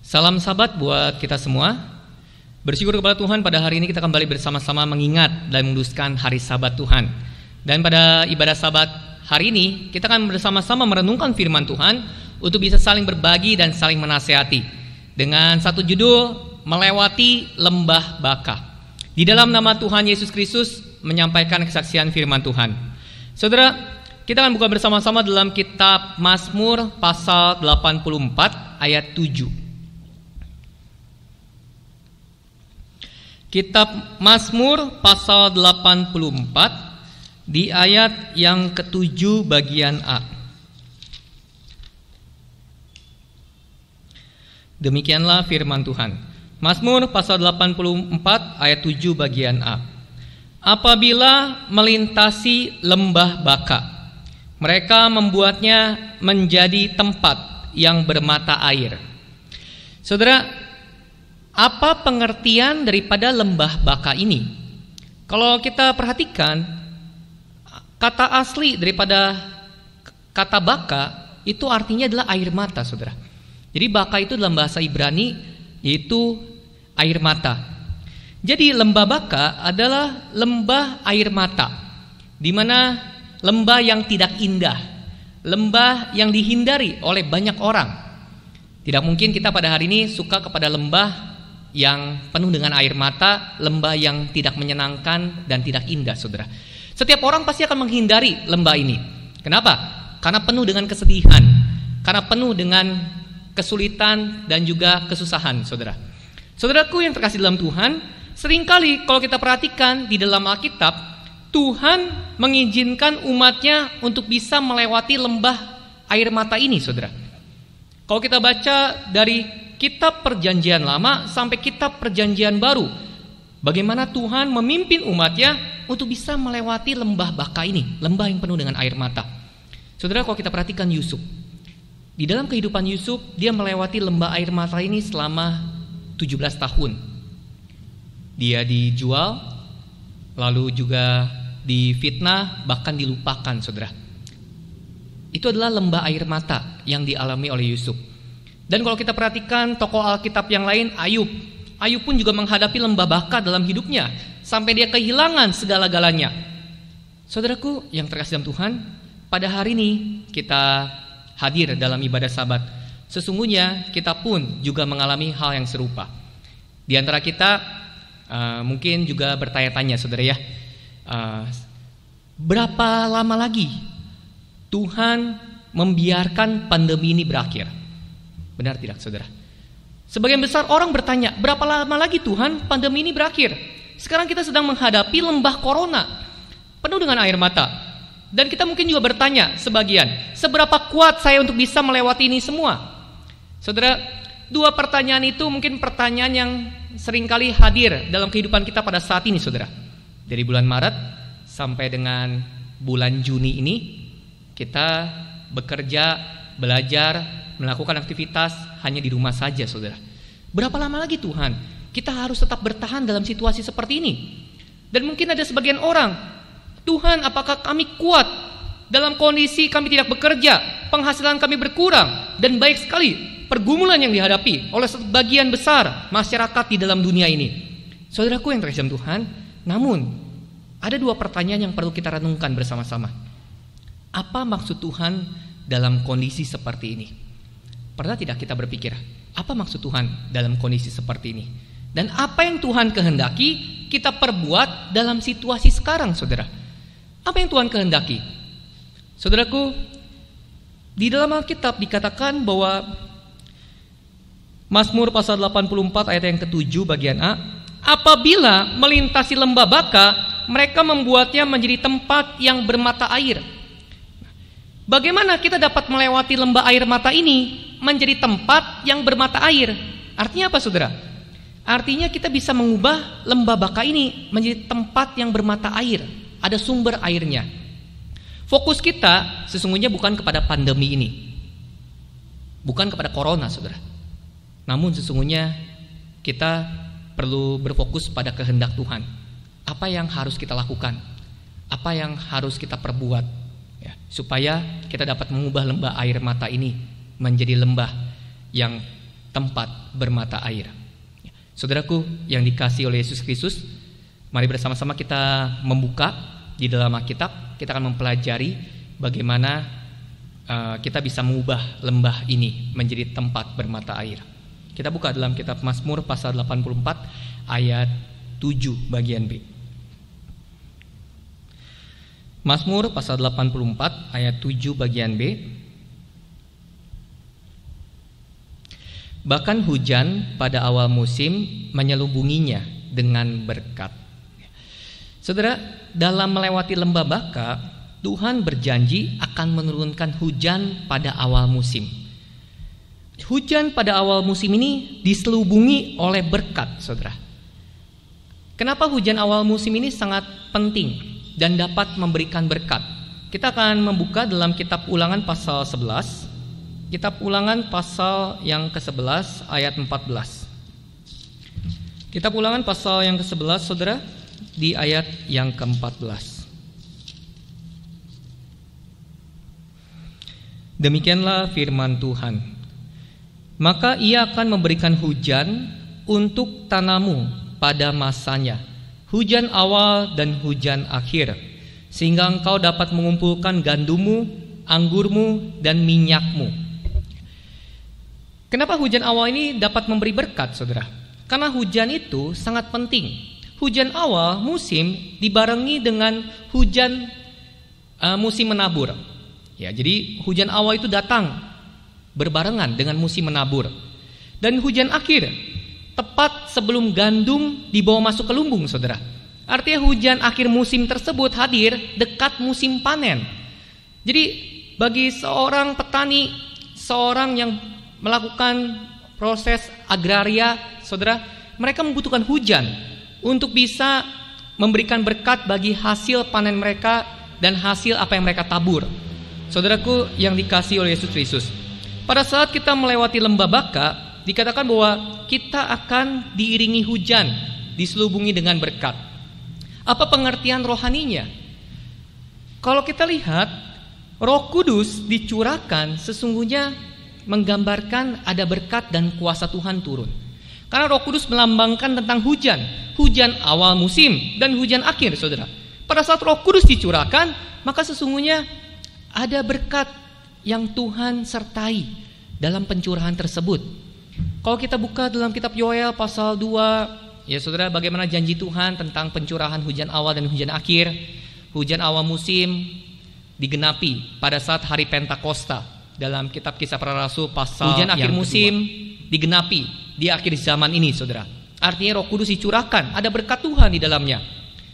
Salam sahabat buat kita semua. Bersyukur kepada Tuhan pada hari ini kita kembali bersama-sama mengingat dan menguduskan hari sabat Tuhan. Dan pada ibadah sabat hari ini kita akan bersama-sama merenungkan firman Tuhan untuk bisa saling berbagi dan saling menasehati. Dengan satu judul melewati lembah baka. Di dalam nama Tuhan Yesus Kristus menyampaikan kesaksian firman Tuhan. Saudara, kita akan buka bersama-sama dalam kitab Mazmur pasal 84 ayat 7. Kitab Mazmur pasal 84 di ayat yang ketujuh bagian A. Demikianlah firman Tuhan. Mazmur pasal 84 ayat 7 bagian A. Apabila melintasi lembah baka, mereka membuatnya menjadi tempat yang bermata air. Saudara, apa pengertian daripada lembah baka ini? Kalau kita perhatikan, kata asli daripada kata baka itu artinya adalah air mata, saudara. Jadi baka itu dalam bahasa Ibrani yaitu air mata. Jadi lembah baka adalah lembah air mata, di mana lembah yang tidak indah, lembah yang dihindari oleh banyak orang. Tidak mungkin kita pada hari ini suka kepada lembah yang penuh dengan air mata, lembah yang tidak menyenangkan dan tidak indah, saudara. Setiap orang pasti akan menghindari lembah ini. Kenapa? Karena penuh dengan kesedihan, karena penuh dengan kesulitan dan juga kesusahan, saudara. Saudaraku yang terkasih dalam Tuhan, seringkali kalau kita perhatikan di dalam Alkitab, Tuhan mengizinkan umatnya untuk bisa melewati lembah air mata ini, saudara. Kalau kita baca dari kitab perjanjian lama sampai kitab perjanjian baru. Bagaimana Tuhan memimpin umatnya untuk bisa melewati lembah baka ini, lembah yang penuh dengan air mata. Saudara, kalau kita perhatikan Yusuf, di dalam kehidupan Yusuf, dia melewati lembah air mata ini selama 17 tahun. Dia dijual, lalu juga difitnah, bahkan dilupakan, saudara. Itu adalah lembah air mata yang dialami oleh Yusuf. Dan kalau kita perhatikan tokoh Alkitab yang lain, Ayub. Ayub pun juga menghadapi lembah baka dalam hidupnya. Sampai dia kehilangan segala-galanya. Saudaraku yang terkasih dalam Tuhan, pada hari ini kita hadir dalam ibadah sabat. Sesungguhnya kita pun juga mengalami hal yang serupa. Di antara kita uh, mungkin juga bertanya-tanya saudara ya, uh, berapa lama lagi Tuhan membiarkan pandemi ini berakhir? Benar tidak saudara? Sebagian besar orang bertanya, berapa lama lagi Tuhan pandemi ini berakhir? Sekarang kita sedang menghadapi lembah corona, penuh dengan air mata. Dan kita mungkin juga bertanya sebagian, seberapa kuat saya untuk bisa melewati ini semua? Saudara, dua pertanyaan itu mungkin pertanyaan yang seringkali hadir dalam kehidupan kita pada saat ini saudara. Dari bulan Maret sampai dengan bulan Juni ini, kita bekerja, belajar, melakukan aktivitas hanya di rumah saja, saudara. Berapa lama lagi Tuhan? Kita harus tetap bertahan dalam situasi seperti ini. Dan mungkin ada sebagian orang, Tuhan apakah kami kuat dalam kondisi kami tidak bekerja, penghasilan kami berkurang, dan baik sekali pergumulan yang dihadapi oleh sebagian besar masyarakat di dalam dunia ini. Saudaraku yang terkasih Tuhan, namun ada dua pertanyaan yang perlu kita renungkan bersama-sama. Apa maksud Tuhan dalam kondisi seperti ini? Pernah tidak kita berpikir, apa maksud Tuhan dalam kondisi seperti ini? Dan apa yang Tuhan kehendaki kita perbuat dalam situasi sekarang, saudara? Apa yang Tuhan kehendaki? Saudaraku, di dalam Alkitab dikatakan bahwa Mazmur pasal 84 ayat yang ketujuh bagian A, apabila melintasi lembah baka, mereka membuatnya menjadi tempat yang bermata air. Bagaimana kita dapat melewati lembah air mata ini? menjadi tempat yang bermata air. Artinya apa saudara? Artinya kita bisa mengubah lembah baka ini menjadi tempat yang bermata air. Ada sumber airnya. Fokus kita sesungguhnya bukan kepada pandemi ini. Bukan kepada corona saudara. Namun sesungguhnya kita perlu berfokus pada kehendak Tuhan. Apa yang harus kita lakukan? Apa yang harus kita perbuat? Ya, supaya kita dapat mengubah lembah air mata ini menjadi lembah yang tempat bermata air. Saudaraku yang dikasih oleh Yesus Kristus, mari bersama-sama kita membuka di dalam Alkitab, kita akan mempelajari bagaimana eh, kita bisa mengubah lembah ini menjadi tempat bermata air. Kita buka dalam kitab Mazmur pasal 84 ayat 7 bagian B. Mazmur pasal 84 ayat 7 bagian B Bahkan hujan pada awal musim menyelubunginya dengan berkat. Saudara, dalam melewati lembah baka, Tuhan berjanji akan menurunkan hujan pada awal musim. Hujan pada awal musim ini diselubungi oleh berkat, saudara. Kenapa hujan awal musim ini sangat penting dan dapat memberikan berkat? Kita akan membuka dalam kitab ulangan pasal 11 Kitab Ulangan pasal yang ke-11 ayat 14. Kitab Ulangan pasal yang ke-11 Saudara di ayat yang ke-14. Demikianlah firman Tuhan. Maka ia akan memberikan hujan untuk tanamu pada masanya, hujan awal dan hujan akhir, sehingga engkau dapat mengumpulkan gandumu, anggurmu, dan minyakmu Kenapa hujan awal ini dapat memberi berkat, saudara? Karena hujan itu sangat penting. Hujan awal musim dibarengi dengan hujan uh, musim menabur. Ya, jadi hujan awal itu datang berbarengan dengan musim menabur. Dan hujan akhir tepat sebelum gandum dibawa masuk ke lumbung, saudara. Artinya hujan akhir musim tersebut hadir dekat musim panen. Jadi bagi seorang petani, seorang yang melakukan proses agraria, saudara, mereka membutuhkan hujan untuk bisa memberikan berkat bagi hasil panen mereka dan hasil apa yang mereka tabur. Saudaraku yang dikasih oleh Yesus Kristus. Pada saat kita melewati lembah baka, dikatakan bahwa kita akan diiringi hujan, diselubungi dengan berkat. Apa pengertian rohaninya? Kalau kita lihat, Roh Kudus dicurahkan sesungguhnya menggambarkan ada berkat dan kuasa Tuhan turun. Karena Roh Kudus melambangkan tentang hujan, hujan awal musim dan hujan akhir, Saudara. Pada saat Roh Kudus dicurahkan, maka sesungguhnya ada berkat yang Tuhan sertai dalam pencurahan tersebut. Kalau kita buka dalam kitab Yoel pasal 2, ya Saudara, bagaimana janji Tuhan tentang pencurahan hujan awal dan hujan akhir, hujan awal musim digenapi pada saat hari Pentakosta dalam kitab kisah para rasul pasal hujan akhir musim kedua. digenapi di akhir zaman ini saudara artinya roh kudus dicurahkan ada berkat Tuhan di dalamnya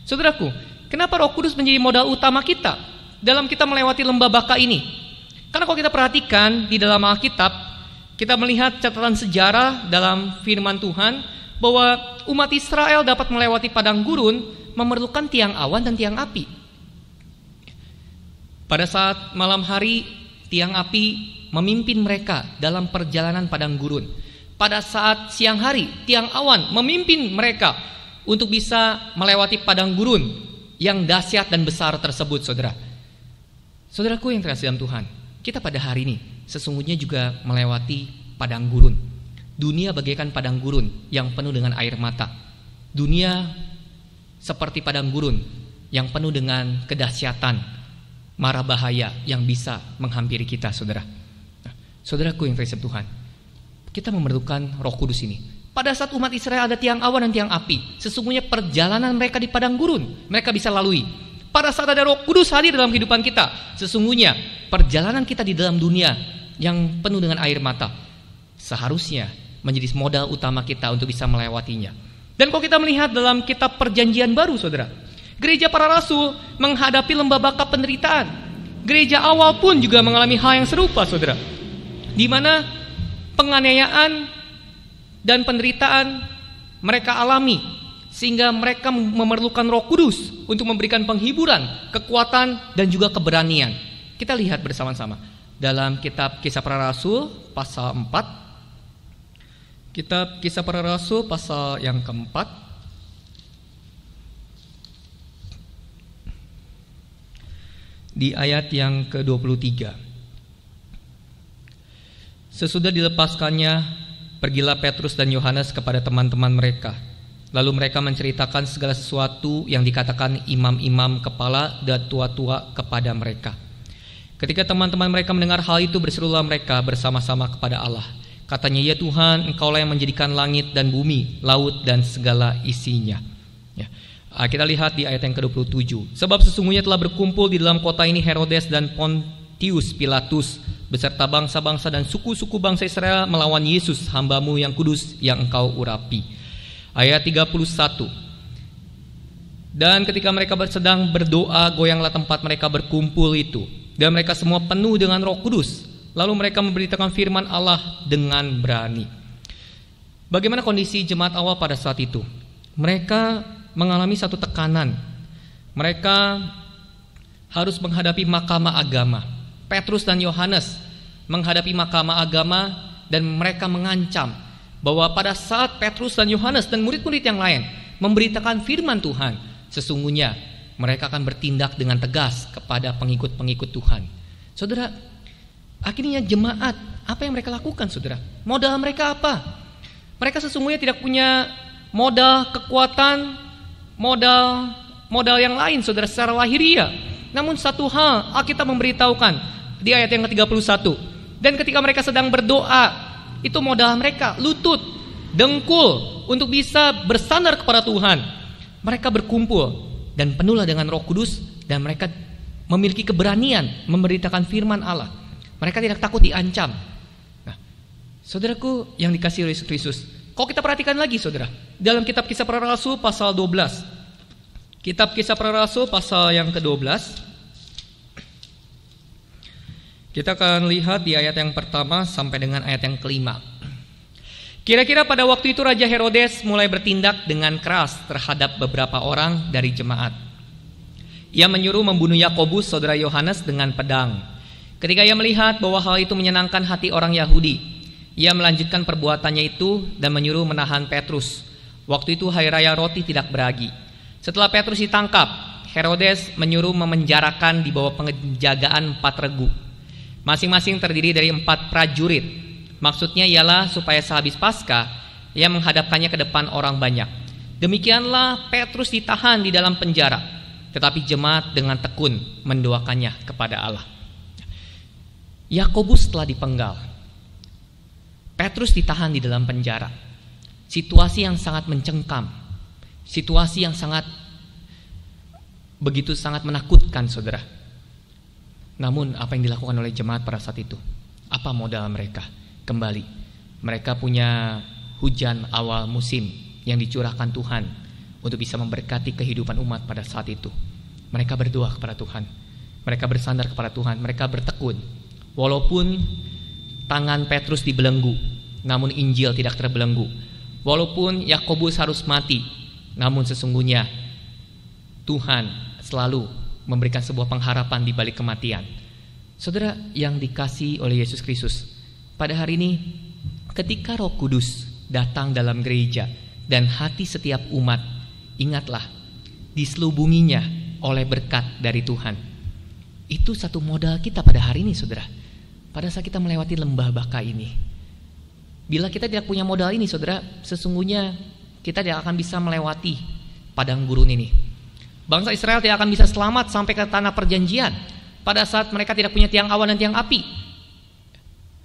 saudaraku kenapa roh kudus menjadi modal utama kita dalam kita melewati lembah baka ini karena kalau kita perhatikan di dalam Alkitab kita melihat catatan sejarah dalam firman Tuhan bahwa umat Israel dapat melewati padang gurun memerlukan tiang awan dan tiang api pada saat malam hari tiang api memimpin mereka dalam perjalanan padang gurun. Pada saat siang hari, tiang awan memimpin mereka untuk bisa melewati padang gurun yang dahsyat dan besar tersebut, saudara. Saudaraku yang terkasih dalam Tuhan, kita pada hari ini sesungguhnya juga melewati padang gurun. Dunia bagaikan padang gurun yang penuh dengan air mata. Dunia seperti padang gurun yang penuh dengan kedahsyatan, mara bahaya yang bisa menghampiri kita, saudara. Nah, saudaraku yang terkasih Tuhan, kita memerlukan Roh Kudus ini. Pada saat umat Israel ada tiang awan dan tiang api, sesungguhnya perjalanan mereka di padang gurun mereka bisa lalui. Pada saat ada Roh Kudus hadir dalam kehidupan kita, sesungguhnya perjalanan kita di dalam dunia yang penuh dengan air mata seharusnya menjadi modal utama kita untuk bisa melewatinya. Dan kalau kita melihat dalam kitab perjanjian baru saudara, Gereja para rasul menghadapi lembah baka penderitaan. Gereja awal pun juga mengalami hal yang serupa, saudara. Di mana penganiayaan dan penderitaan mereka alami sehingga mereka memerlukan Roh Kudus untuk memberikan penghiburan, kekuatan dan juga keberanian. Kita lihat bersama-sama dalam kitab Kisah Para Rasul pasal 4. Kitab Kisah Para Rasul pasal yang keempat di ayat yang ke-23. Sesudah dilepaskannya, pergilah Petrus dan Yohanes kepada teman-teman mereka. Lalu mereka menceritakan segala sesuatu yang dikatakan imam-imam kepala dan tua-tua kepada mereka. Ketika teman-teman mereka mendengar hal itu, berserulah mereka bersama-sama kepada Allah. Katanya, "Ya Tuhan, Engkaulah yang menjadikan langit dan bumi, laut dan segala isinya." Ya. Nah, kita lihat di ayat yang ke-27. Sebab sesungguhnya telah berkumpul di dalam kota ini Herodes dan Pontius Pilatus beserta bangsa-bangsa dan suku-suku bangsa Israel melawan Yesus hambamu yang kudus yang engkau urapi. Ayat 31. Dan ketika mereka sedang berdoa, goyanglah tempat mereka berkumpul itu. Dan mereka semua penuh dengan roh kudus. Lalu mereka memberitakan firman Allah dengan berani. Bagaimana kondisi jemaat awal pada saat itu? Mereka mengalami satu tekanan. Mereka harus menghadapi mahkamah agama. Petrus dan Yohanes menghadapi mahkamah agama dan mereka mengancam bahwa pada saat Petrus dan Yohanes dan murid-murid yang lain memberitakan firman Tuhan, sesungguhnya mereka akan bertindak dengan tegas kepada pengikut-pengikut Tuhan. Saudara, akhirnya jemaat, apa yang mereka lakukan saudara? Modal mereka apa? Mereka sesungguhnya tidak punya modal kekuatan modal modal yang lain saudara secara lahiriah. Namun satu hal kita memberitahukan di ayat yang ke-31. Dan ketika mereka sedang berdoa, itu modal mereka, lutut, dengkul untuk bisa bersandar kepada Tuhan. Mereka berkumpul dan penuhlah dengan Roh Kudus dan mereka memiliki keberanian memberitakan firman Allah. Mereka tidak takut diancam. Nah, saudaraku yang dikasih oleh Kristus, kalau kita perhatikan lagi saudara, dalam kitab kisah para rasul pasal 12. Kitab kisah para rasul pasal yang ke-12. Kita akan lihat di ayat yang pertama sampai dengan ayat yang kelima. Kira-kira pada waktu itu Raja Herodes mulai bertindak dengan keras terhadap beberapa orang dari jemaat. Ia menyuruh membunuh Yakobus saudara Yohanes dengan pedang. Ketika ia melihat bahwa hal itu menyenangkan hati orang Yahudi, ia melanjutkan perbuatannya itu dan menyuruh menahan Petrus. Waktu itu hari raya roti tidak beragi. Setelah Petrus ditangkap, Herodes menyuruh memenjarakan di bawah penjagaan empat regu. Masing-masing terdiri dari empat prajurit. Maksudnya ialah supaya sehabis Pasca ia menghadapkannya ke depan orang banyak. Demikianlah Petrus ditahan di dalam penjara, tetapi jemaat dengan tekun mendoakannya kepada Allah. Yakobus telah dipenggal. Petrus ditahan di dalam penjara. Situasi yang sangat mencengkam. Situasi yang sangat begitu sangat menakutkan, Saudara. Namun apa yang dilakukan oleh jemaat pada saat itu? Apa modal mereka? Kembali. Mereka punya hujan awal musim yang dicurahkan Tuhan untuk bisa memberkati kehidupan umat pada saat itu. Mereka berdoa kepada Tuhan. Mereka bersandar kepada Tuhan, mereka bertekun. Walaupun tangan Petrus dibelenggu, namun Injil tidak terbelenggu. Walaupun Yakobus harus mati, namun sesungguhnya Tuhan selalu memberikan sebuah pengharapan di balik kematian. Saudara yang dikasih oleh Yesus Kristus, pada hari ini ketika Roh Kudus datang dalam gereja dan hati setiap umat, ingatlah diselubunginya oleh berkat dari Tuhan. Itu satu modal kita pada hari ini, saudara pada saat kita melewati lembah baka ini. Bila kita tidak punya modal ini, saudara, sesungguhnya kita tidak akan bisa melewati padang gurun ini. Bangsa Israel tidak akan bisa selamat sampai ke tanah perjanjian pada saat mereka tidak punya tiang awan dan tiang api.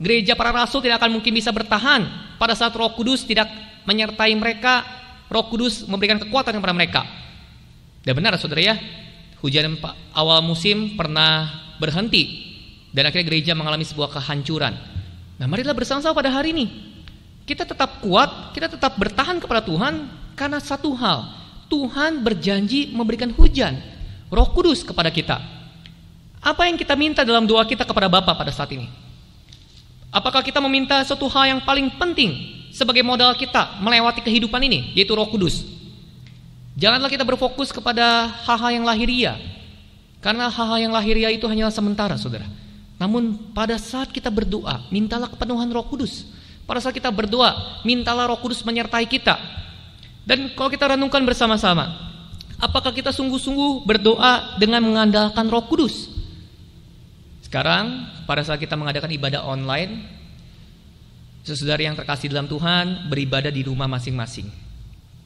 Gereja para rasul tidak akan mungkin bisa bertahan pada saat Roh Kudus tidak menyertai mereka, Roh Kudus memberikan kekuatan kepada mereka. Dan benar saudara ya, hujan awal musim pernah berhenti dan akhirnya gereja mengalami sebuah kehancuran. Nah, marilah bersama-sama pada hari ini. Kita tetap kuat, kita tetap bertahan kepada Tuhan karena satu hal, Tuhan berjanji memberikan hujan Roh Kudus kepada kita. Apa yang kita minta dalam doa kita kepada Bapa pada saat ini? Apakah kita meminta suatu hal yang paling penting sebagai modal kita melewati kehidupan ini, yaitu Roh Kudus? Janganlah kita berfokus kepada hal-hal yang lahiria, karena hal-hal yang lahiria itu hanyalah sementara, saudara. Namun pada saat kita berdoa, mintalah kepenuhan Roh Kudus. Pada saat kita berdoa, mintalah Roh Kudus menyertai kita. Dan kalau kita renungkan bersama-sama, apakah kita sungguh-sungguh berdoa dengan mengandalkan Roh Kudus? Sekarang, pada saat kita mengadakan ibadah online, saudara yang terkasih dalam Tuhan beribadah di rumah masing-masing.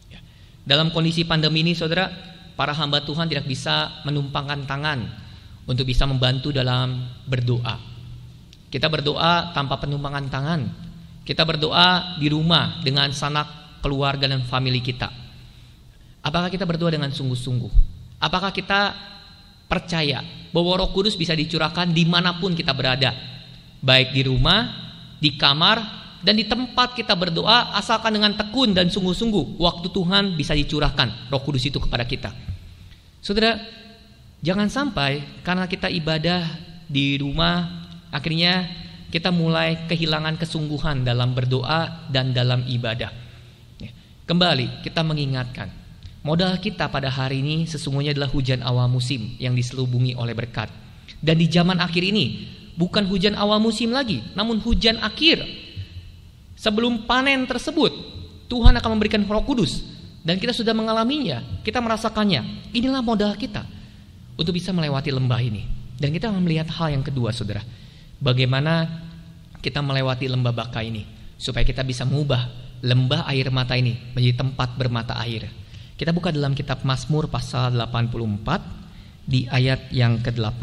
Ya. Dalam kondisi pandemi ini, saudara, para hamba Tuhan tidak bisa menumpangkan tangan untuk bisa membantu dalam berdoa. Kita berdoa tanpa penumpangan tangan. Kita berdoa di rumah dengan sanak keluarga dan family kita. Apakah kita berdoa dengan sungguh-sungguh? Apakah kita percaya bahwa Roh Kudus bisa dicurahkan dimanapun kita berada, baik di rumah, di kamar, dan di tempat kita berdoa, asalkan dengan tekun dan sungguh-sungguh, waktu Tuhan bisa dicurahkan Roh Kudus itu kepada kita. Saudara, Jangan sampai karena kita ibadah di rumah akhirnya kita mulai kehilangan kesungguhan dalam berdoa dan dalam ibadah. Ya, kembali kita mengingatkan modal kita pada hari ini sesungguhnya adalah hujan awal musim yang diselubungi oleh berkat. Dan di zaman akhir ini bukan hujan awal musim lagi, namun hujan akhir. Sebelum panen tersebut, Tuhan akan memberikan Roh Kudus dan kita sudah mengalaminya, kita merasakannya. Inilah modal kita untuk bisa melewati lembah ini. Dan kita akan melihat hal yang kedua, saudara. Bagaimana kita melewati lembah baka ini supaya kita bisa mengubah lembah air mata ini menjadi tempat bermata air. Kita buka dalam kitab Mazmur pasal 84 di ayat yang ke-8.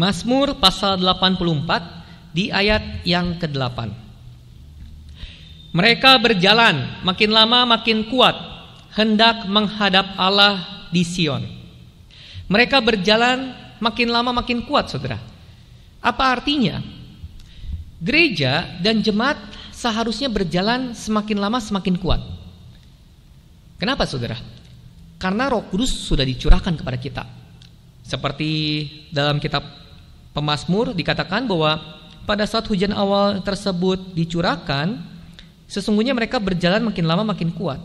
Mazmur pasal 84 di ayat yang ke-8. Mereka berjalan makin lama makin kuat hendak menghadap Allah di Sion. Mereka berjalan makin lama makin kuat, saudara. Apa artinya? Gereja dan jemaat seharusnya berjalan semakin lama semakin kuat. Kenapa, saudara? Karena Roh Kudus sudah dicurahkan kepada kita. Seperti dalam kitab Pemasmur dikatakan bahwa pada saat hujan awal tersebut dicurahkan, sesungguhnya mereka berjalan makin lama makin kuat.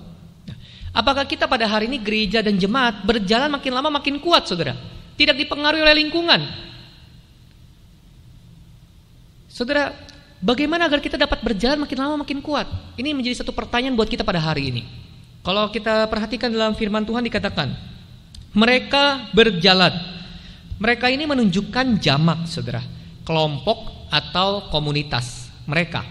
Apakah kita pada hari ini gereja dan jemaat berjalan makin lama makin kuat, saudara? Tidak dipengaruhi oleh lingkungan. Saudara, bagaimana agar kita dapat berjalan makin lama makin kuat? Ini menjadi satu pertanyaan buat kita pada hari ini. Kalau kita perhatikan dalam firman Tuhan dikatakan, mereka berjalan. Mereka ini menunjukkan jamak, saudara. Kelompok atau komunitas mereka.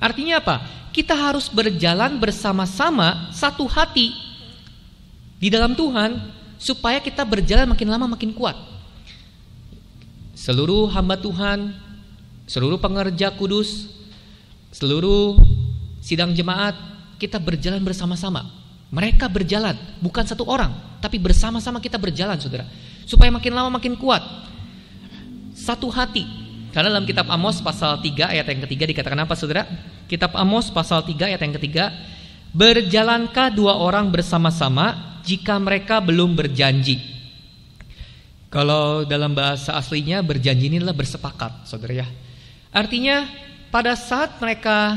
Artinya apa? Kita harus berjalan bersama-sama satu hati di dalam Tuhan supaya kita berjalan makin lama makin kuat. Seluruh hamba Tuhan, seluruh pengerja kudus, seluruh sidang jemaat, kita berjalan bersama-sama. Mereka berjalan, bukan satu orang, tapi bersama-sama kita berjalan, saudara. Supaya makin lama makin kuat. Satu hati. Karena dalam kitab Amos pasal 3 ayat yang ketiga dikatakan apa, saudara? Kitab Amos pasal 3 ayat yang ketiga. Berjalankah dua orang bersama-sama jika mereka belum berjanji. Kalau dalam bahasa aslinya berjanji ini adalah bersepakat, saudara ya. Artinya pada saat mereka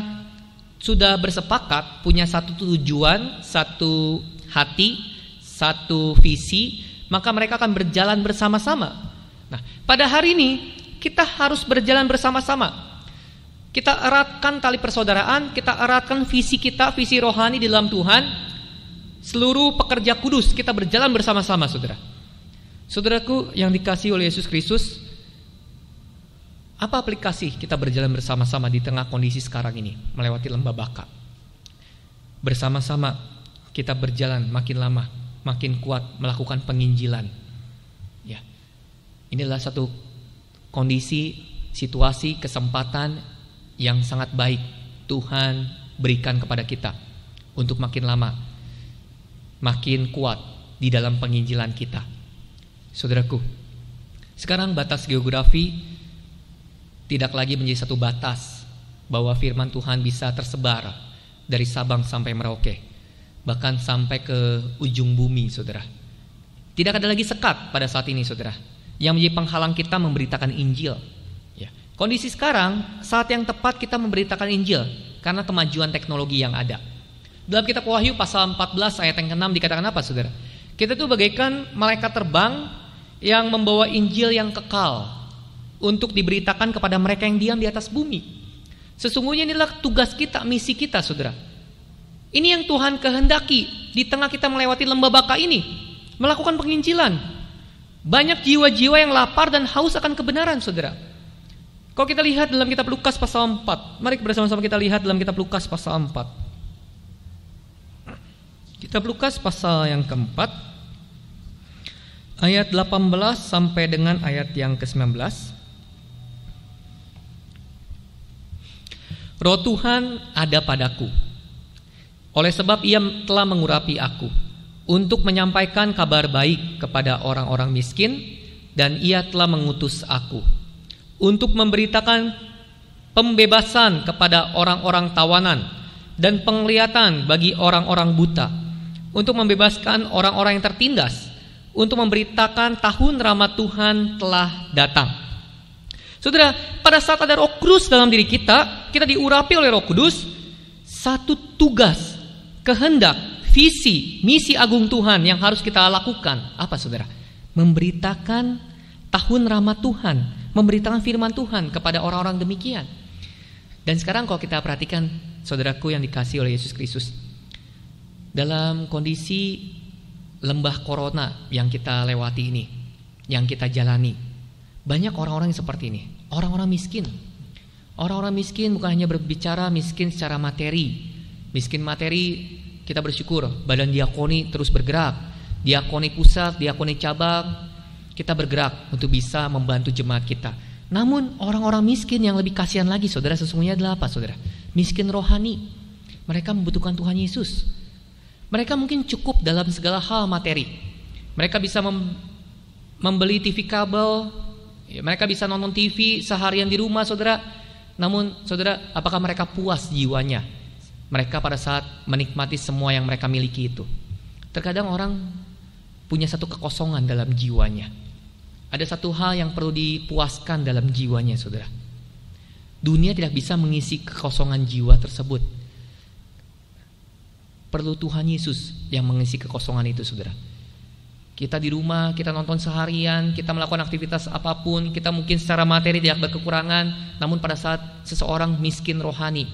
sudah bersepakat punya satu tujuan, satu hati, satu visi, maka mereka akan berjalan bersama-sama. Nah, pada hari ini kita harus berjalan bersama-sama. Kita eratkan tali persaudaraan, kita eratkan visi kita, visi rohani di dalam Tuhan, seluruh pekerja kudus kita berjalan bersama-sama saudara. Saudaraku yang dikasih oleh Yesus Kristus, apa aplikasi kita berjalan bersama-sama di tengah kondisi sekarang ini melewati lembah baka? Bersama-sama kita berjalan makin lama, makin kuat melakukan penginjilan. Ya. Inilah satu kondisi, situasi, kesempatan yang sangat baik Tuhan berikan kepada kita untuk makin lama makin kuat di dalam penginjilan kita. Saudaraku, sekarang batas geografi tidak lagi menjadi satu batas bahwa firman Tuhan bisa tersebar dari Sabang sampai Merauke, bahkan sampai ke ujung bumi, saudara. Tidak ada lagi sekat pada saat ini, saudara, yang menjadi penghalang kita memberitakan Injil. Ya, kondisi sekarang, saat yang tepat kita memberitakan Injil karena kemajuan teknologi yang ada dalam kitab Wahyu pasal 14 ayat yang ke-6 dikatakan apa saudara? Kita tuh bagaikan malaikat terbang yang membawa Injil yang kekal untuk diberitakan kepada mereka yang diam di atas bumi. Sesungguhnya inilah tugas kita, misi kita saudara. Ini yang Tuhan kehendaki di tengah kita melewati lembah baka ini. Melakukan penginjilan. Banyak jiwa-jiwa yang lapar dan haus akan kebenaran saudara. Kalau kita lihat dalam kitab Lukas pasal 4. Mari bersama-sama kita lihat dalam kitab Lukas pasal 4. Kitab Lukas pasal yang keempat ayat 18 sampai dengan ayat yang ke-19. Roh Tuhan ada padaku. Oleh sebab ia telah mengurapi aku untuk menyampaikan kabar baik kepada orang-orang miskin dan ia telah mengutus aku untuk memberitakan pembebasan kepada orang-orang tawanan dan penglihatan bagi orang-orang buta untuk membebaskan orang-orang yang tertindas, untuk memberitakan tahun rahmat Tuhan telah datang. Saudara, pada saat ada Roh Kudus dalam diri kita, kita diurapi oleh Roh Kudus, satu tugas, kehendak, visi, misi agung Tuhan yang harus kita lakukan. Apa saudara? Memberitakan tahun rahmat Tuhan, memberitakan firman Tuhan kepada orang-orang demikian. Dan sekarang kalau kita perhatikan saudaraku yang dikasih oleh Yesus Kristus, dalam kondisi lembah corona yang kita lewati ini, yang kita jalani. Banyak orang-orang yang seperti ini, orang-orang miskin. Orang-orang miskin bukan hanya berbicara miskin secara materi. Miskin materi kita bersyukur, badan diakoni terus bergerak. Diakoni pusat, diakoni cabang, kita bergerak untuk bisa membantu jemaat kita. Namun orang-orang miskin yang lebih kasihan lagi saudara sesungguhnya adalah apa saudara? Miskin rohani. Mereka membutuhkan Tuhan Yesus. Mereka mungkin cukup dalam segala hal materi. Mereka bisa mem membeli TV kabel, ya, mereka bisa nonton TV seharian di rumah, saudara. Namun, saudara, apakah mereka puas jiwanya? Mereka pada saat menikmati semua yang mereka miliki itu. Terkadang orang punya satu kekosongan dalam jiwanya. Ada satu hal yang perlu dipuaskan dalam jiwanya, saudara. Dunia tidak bisa mengisi kekosongan jiwa tersebut Perlu Tuhan Yesus yang mengisi kekosongan itu, saudara. Kita di rumah, kita nonton seharian, kita melakukan aktivitas apapun, kita mungkin secara materi tidak berkekurangan, namun pada saat seseorang miskin rohani,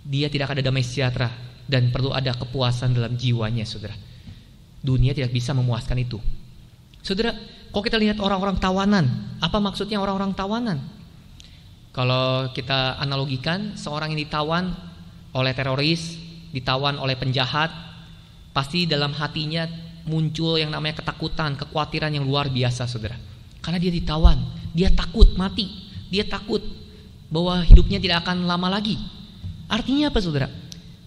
dia tidak ada damai sejahtera dan perlu ada kepuasan dalam jiwanya, saudara. Dunia tidak bisa memuaskan itu. Saudara, kok kita lihat orang-orang tawanan, apa maksudnya orang-orang tawanan? Kalau kita analogikan, seorang yang ditawan oleh teroris, ditawan oleh penjahat, pasti dalam hatinya muncul yang namanya ketakutan, kekhawatiran yang luar biasa, saudara. Karena dia ditawan, dia takut mati, dia takut bahwa hidupnya tidak akan lama lagi. Artinya apa, saudara?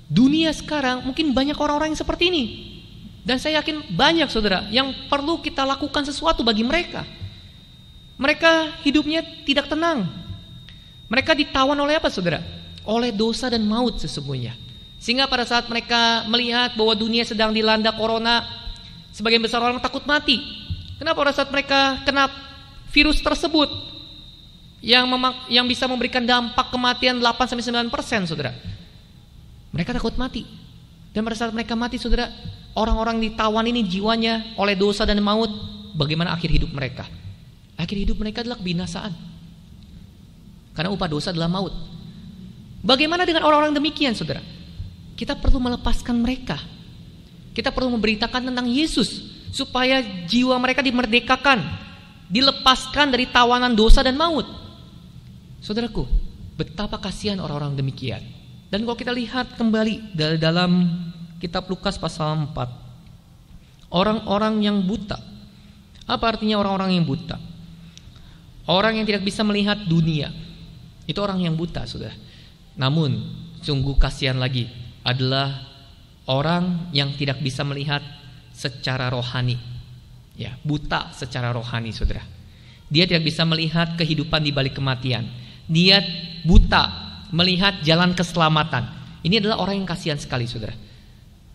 Dunia sekarang mungkin banyak orang-orang yang seperti ini. Dan saya yakin banyak saudara yang perlu kita lakukan sesuatu bagi mereka. Mereka hidupnya tidak tenang. Mereka ditawan oleh apa saudara? Oleh dosa dan maut sesungguhnya. Sehingga pada saat mereka melihat bahwa dunia sedang dilanda corona, sebagian besar orang takut mati. Kenapa pada saat mereka kena virus tersebut yang yang bisa memberikan dampak kematian 8 sampai 9%, Saudara. Mereka takut mati. Dan pada saat mereka mati, Saudara, orang-orang ditawan ini jiwanya oleh dosa dan maut, bagaimana akhir hidup mereka? Akhir hidup mereka adalah kebinasaan. Karena upah dosa adalah maut. Bagaimana dengan orang-orang demikian, Saudara? Kita perlu melepaskan mereka. Kita perlu memberitakan tentang Yesus supaya jiwa mereka dimerdekakan, dilepaskan dari tawanan dosa dan maut. Saudaraku, betapa kasihan orang-orang demikian. Dan kalau kita lihat kembali dalam kitab Lukas pasal 4, orang-orang yang buta. Apa artinya orang-orang yang buta? Orang yang tidak bisa melihat dunia. Itu orang yang buta sudah. Namun sungguh kasihan lagi adalah orang yang tidak bisa melihat secara rohani. Ya, buta secara rohani, Saudara. Dia tidak bisa melihat kehidupan di balik kematian. Dia buta melihat jalan keselamatan. Ini adalah orang yang kasihan sekali, Saudara.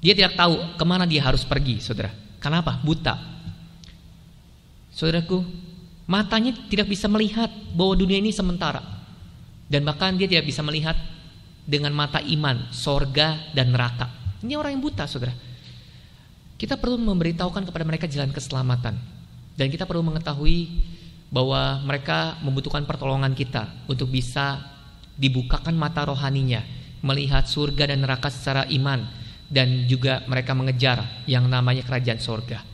Dia tidak tahu kemana dia harus pergi, Saudara. Kenapa? Buta. Saudaraku, matanya tidak bisa melihat bahwa dunia ini sementara. Dan bahkan dia tidak bisa melihat dengan mata iman, sorga dan neraka. Ini orang yang buta, saudara. Kita perlu memberitahukan kepada mereka jalan keselamatan. Dan kita perlu mengetahui bahwa mereka membutuhkan pertolongan kita untuk bisa dibukakan mata rohaninya, melihat surga dan neraka secara iman, dan juga mereka mengejar yang namanya kerajaan surga.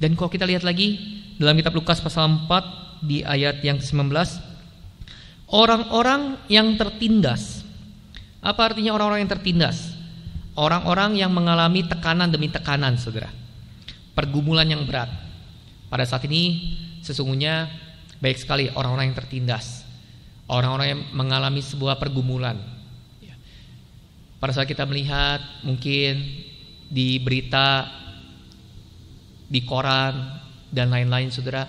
Dan kalau kita lihat lagi dalam kitab Lukas pasal 4 di ayat yang 19, orang-orang yang tertindas apa artinya orang-orang yang tertindas? Orang-orang yang mengalami tekanan demi tekanan, saudara. Pergumulan yang berat. Pada saat ini, sesungguhnya baik sekali orang-orang yang tertindas. Orang-orang yang mengalami sebuah pergumulan. Ya. Pada saat kita melihat, mungkin di berita, di koran, dan lain-lain, saudara,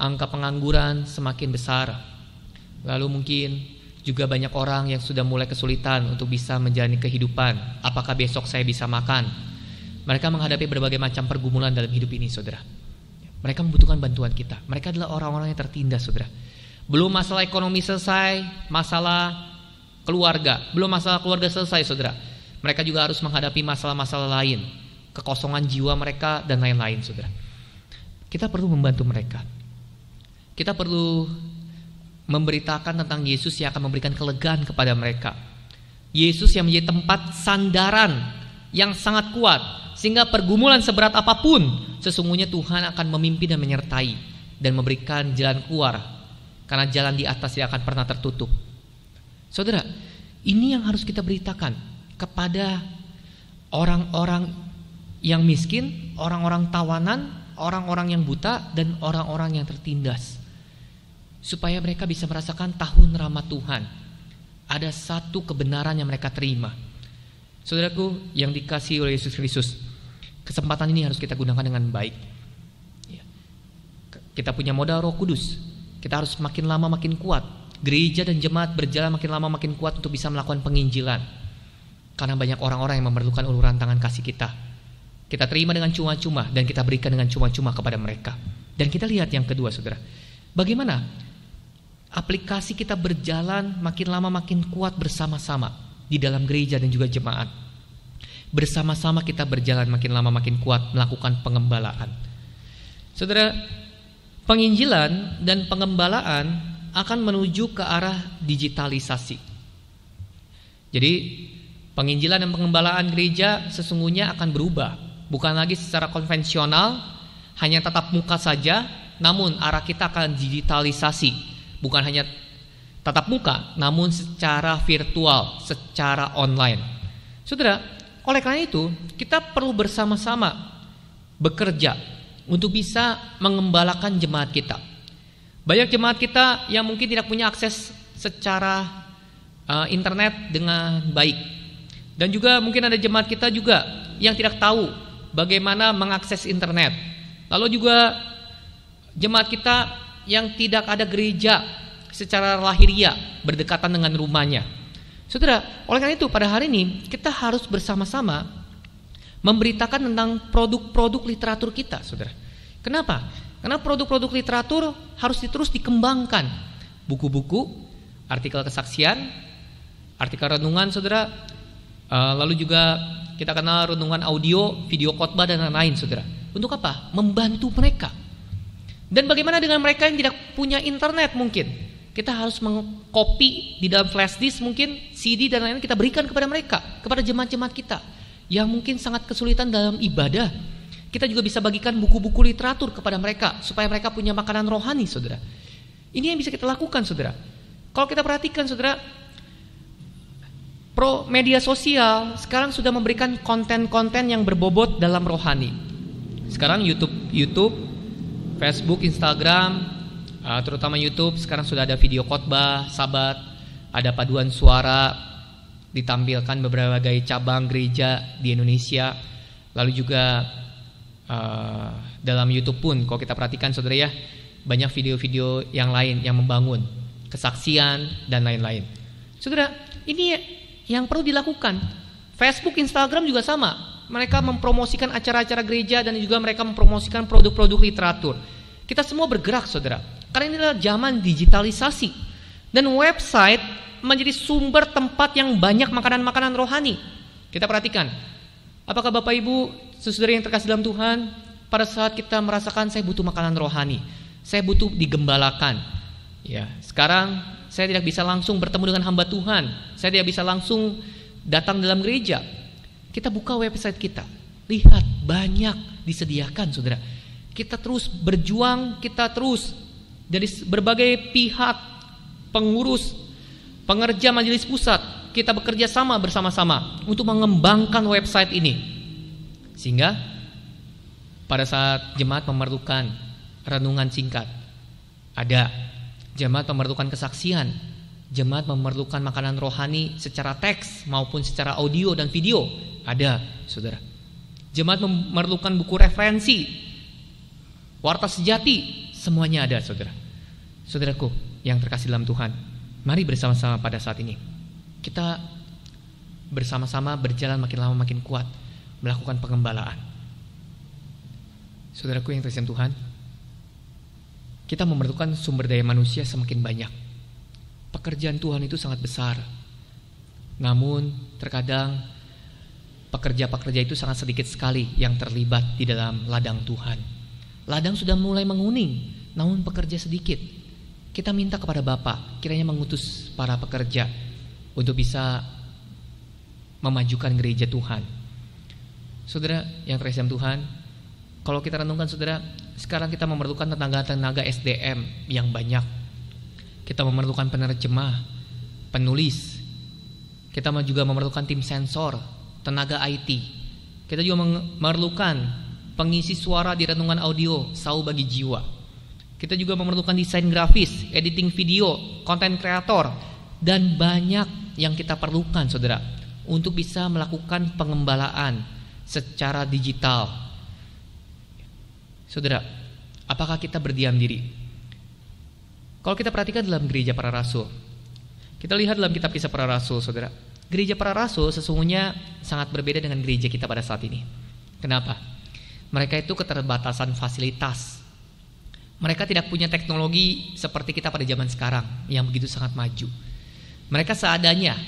angka pengangguran semakin besar. Lalu mungkin juga banyak orang yang sudah mulai kesulitan untuk bisa menjalani kehidupan. Apakah besok saya bisa makan? Mereka menghadapi berbagai macam pergumulan dalam hidup ini, saudara. Mereka membutuhkan bantuan kita. Mereka adalah orang-orang yang tertindas, saudara. Belum masalah ekonomi selesai, masalah keluarga, belum masalah keluarga selesai, saudara. Mereka juga harus menghadapi masalah-masalah lain, kekosongan jiwa mereka dan lain-lain, saudara. Kita perlu membantu mereka. Kita perlu memberitakan tentang Yesus yang akan memberikan kelegaan kepada mereka. Yesus yang menjadi tempat sandaran yang sangat kuat sehingga pergumulan seberat apapun sesungguhnya Tuhan akan memimpin dan menyertai dan memberikan jalan keluar karena jalan di atas tidak akan pernah tertutup. Saudara, ini yang harus kita beritakan kepada orang-orang yang miskin, orang-orang tawanan, orang-orang yang buta dan orang-orang yang tertindas supaya mereka bisa merasakan tahun rahmat Tuhan. Ada satu kebenaran yang mereka terima. Saudaraku yang dikasih oleh Yesus Kristus, kesempatan ini harus kita gunakan dengan baik. Ya. Kita punya modal Roh Kudus. Kita harus makin lama makin kuat. Gereja dan jemaat berjalan makin lama makin kuat untuk bisa melakukan penginjilan. Karena banyak orang-orang yang memerlukan uluran tangan kasih kita. Kita terima dengan cuma-cuma dan kita berikan dengan cuma-cuma kepada mereka. Dan kita lihat yang kedua, saudara. Bagaimana aplikasi kita berjalan makin lama makin kuat bersama-sama di dalam gereja dan juga jemaat. Bersama-sama kita berjalan makin lama makin kuat melakukan pengembalaan. Saudara, penginjilan dan pengembalaan akan menuju ke arah digitalisasi. Jadi, penginjilan dan pengembalaan gereja sesungguhnya akan berubah, bukan lagi secara konvensional hanya tatap muka saja, namun arah kita akan digitalisasi bukan hanya tatap muka, namun secara virtual, secara online. Saudara, oleh karena itu, kita perlu bersama-sama bekerja untuk bisa mengembalakan jemaat kita. Banyak jemaat kita yang mungkin tidak punya akses secara uh, internet dengan baik. Dan juga mungkin ada jemaat kita juga yang tidak tahu bagaimana mengakses internet. Lalu juga jemaat kita yang tidak ada gereja secara lahiria berdekatan dengan rumahnya. Saudara, oleh karena itu pada hari ini kita harus bersama-sama memberitakan tentang produk-produk literatur kita, saudara. Kenapa? Karena produk-produk literatur harus terus dikembangkan. Buku-buku, artikel kesaksian, artikel renungan, saudara. Eh, lalu juga kita kenal renungan audio, video khotbah dan lain-lain, saudara. Untuk apa? Membantu mereka dan bagaimana dengan mereka yang tidak punya internet mungkin? Kita harus mengcopy di dalam flash disk mungkin CD dan lain-lain kita berikan kepada mereka, kepada jemaat-jemaat kita yang mungkin sangat kesulitan dalam ibadah. Kita juga bisa bagikan buku-buku literatur kepada mereka supaya mereka punya makanan rohani, Saudara. Ini yang bisa kita lakukan, Saudara. Kalau kita perhatikan, Saudara, pro media sosial sekarang sudah memberikan konten-konten yang berbobot dalam rohani. Sekarang YouTube YouTube Facebook, Instagram, uh, terutama YouTube sekarang sudah ada video khotbah, sabat, ada paduan suara, ditampilkan beberapa gaya cabang gereja di Indonesia. Lalu juga uh, dalam YouTube pun, kalau kita perhatikan saudara ya, banyak video-video yang lain yang membangun kesaksian dan lain-lain. Saudara, ini yang perlu dilakukan. Facebook, Instagram juga sama mereka mempromosikan acara-acara gereja dan juga mereka mempromosikan produk-produk literatur. Kita semua bergerak, saudara. Karena ini adalah zaman digitalisasi. Dan website menjadi sumber tempat yang banyak makanan-makanan rohani. Kita perhatikan. Apakah Bapak Ibu, saudara yang terkasih dalam Tuhan, pada saat kita merasakan saya butuh makanan rohani, saya butuh digembalakan. Ya, sekarang saya tidak bisa langsung bertemu dengan hamba Tuhan, saya tidak bisa langsung datang dalam gereja, kita buka website kita. Lihat banyak disediakan saudara. Kita terus berjuang, kita terus dari berbagai pihak, pengurus, pengerja majelis pusat, kita bekerja sama bersama-sama untuk mengembangkan website ini. Sehingga pada saat jemaat memerlukan renungan singkat, ada jemaat memerlukan kesaksian, jemaat memerlukan makanan rohani secara teks maupun secara audio dan video ada, saudara. Jemaat memerlukan buku referensi, warta sejati, semuanya ada, saudara. Saudaraku yang terkasih dalam Tuhan, mari bersama-sama pada saat ini. Kita bersama-sama berjalan makin lama makin kuat, melakukan pengembalaan. Saudaraku yang terkasih Tuhan, kita memerlukan sumber daya manusia semakin banyak. Pekerjaan Tuhan itu sangat besar. Namun, terkadang pekerja-pekerja itu sangat sedikit sekali yang terlibat di dalam ladang Tuhan. Ladang sudah mulai menguning, namun pekerja sedikit. Kita minta kepada Bapak, kiranya mengutus para pekerja untuk bisa memajukan gereja Tuhan. Saudara yang terkasih Tuhan, kalau kita renungkan saudara, sekarang kita memerlukan tenaga-tenaga SDM yang banyak. Kita memerlukan penerjemah, penulis. Kita juga memerlukan tim sensor, tenaga IT. Kita juga memerlukan pengisi suara di renungan audio, sau bagi jiwa. Kita juga memerlukan desain grafis, editing video, konten kreator, dan banyak yang kita perlukan, saudara, untuk bisa melakukan pengembalaan secara digital. Saudara, apakah kita berdiam diri? Kalau kita perhatikan dalam gereja para rasul, kita lihat dalam kitab kisah para rasul, saudara, Gereja para rasul sesungguhnya sangat berbeda dengan gereja kita pada saat ini. Kenapa? Mereka itu keterbatasan fasilitas. Mereka tidak punya teknologi seperti kita pada zaman sekarang yang begitu sangat maju. Mereka seadanya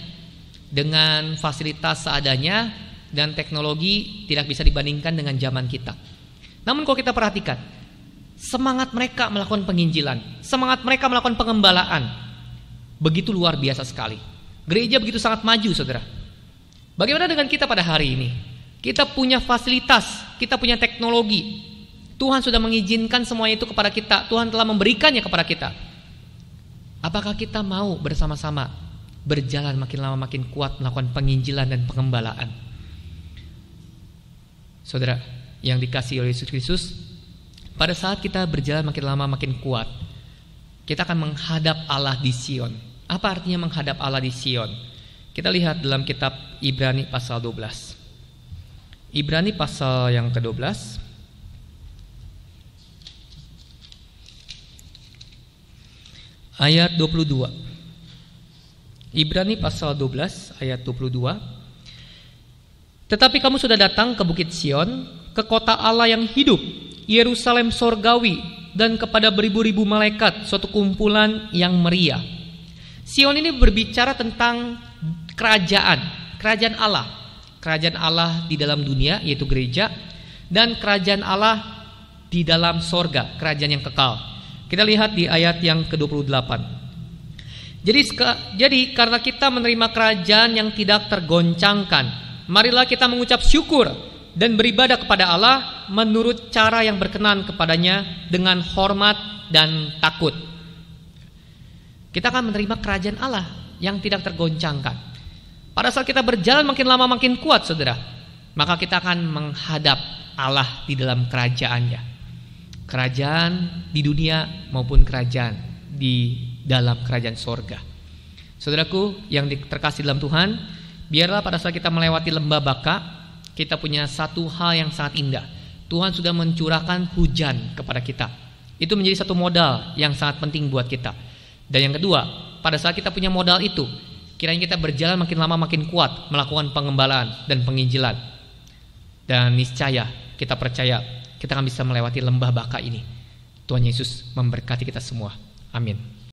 dengan fasilitas seadanya dan teknologi tidak bisa dibandingkan dengan zaman kita. Namun kalau kita perhatikan, semangat mereka melakukan penginjilan, semangat mereka melakukan pengembalaan begitu luar biasa sekali. Gereja begitu sangat maju, saudara. Bagaimana dengan kita pada hari ini? Kita punya fasilitas, kita punya teknologi. Tuhan sudah mengizinkan semua itu kepada kita. Tuhan telah memberikannya kepada kita. Apakah kita mau bersama-sama berjalan makin lama makin kuat melakukan penginjilan dan pengembalaan? Saudara, yang dikasih oleh Yesus Kristus, pada saat kita berjalan makin lama makin kuat, kita akan menghadap Allah di Sion apa artinya menghadap Allah di Sion? Kita lihat dalam kitab Ibrani pasal 12. Ibrani pasal yang ke-12 ayat 22. Ibrani pasal 12 ayat 22. Tetapi kamu sudah datang ke bukit Sion, ke kota Allah yang hidup, Yerusalem sorgawi, dan kepada beribu-ribu malaikat, suatu kumpulan yang meriah Sion ini berbicara tentang kerajaan, kerajaan Allah, kerajaan Allah di dalam dunia yaitu gereja dan kerajaan Allah di dalam sorga, kerajaan yang kekal. Kita lihat di ayat yang ke-28. Jadi, jadi karena kita menerima kerajaan yang tidak tergoncangkan, marilah kita mengucap syukur dan beribadah kepada Allah menurut cara yang berkenan kepadanya dengan hormat dan takut. Kita akan menerima kerajaan Allah yang tidak tergoncangkan. Pada saat kita berjalan makin lama makin kuat saudara, maka kita akan menghadap Allah di dalam kerajaannya. Kerajaan di dunia maupun kerajaan di dalam kerajaan sorga. Saudaraku yang terkasih dalam Tuhan, biarlah pada saat kita melewati lembah baka, kita punya satu hal yang sangat indah. Tuhan sudah mencurahkan hujan kepada kita. Itu menjadi satu modal yang sangat penting buat kita dan yang kedua, pada saat kita punya modal itu, kiranya kita berjalan makin lama makin kuat melakukan pengembalaan dan penginjilan. Dan niscaya kita percaya kita akan bisa melewati lembah baka ini. Tuhan Yesus memberkati kita semua. Amin.